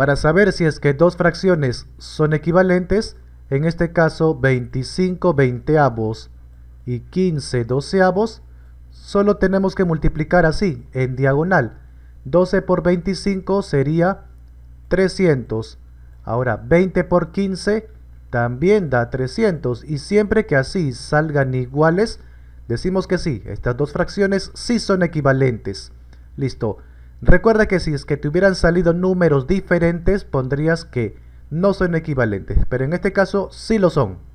Para saber si es que dos fracciones son equivalentes, en este caso 25 veinteavos y 15 doceavos, solo tenemos que multiplicar así, en diagonal. 12 por 25 sería 300. Ahora 20 por 15 también da 300 y siempre que así salgan iguales, decimos que sí, estas dos fracciones sí son equivalentes. Listo. Recuerda que si es que te hubieran salido números diferentes, pondrías que no son equivalentes, pero en este caso sí lo son.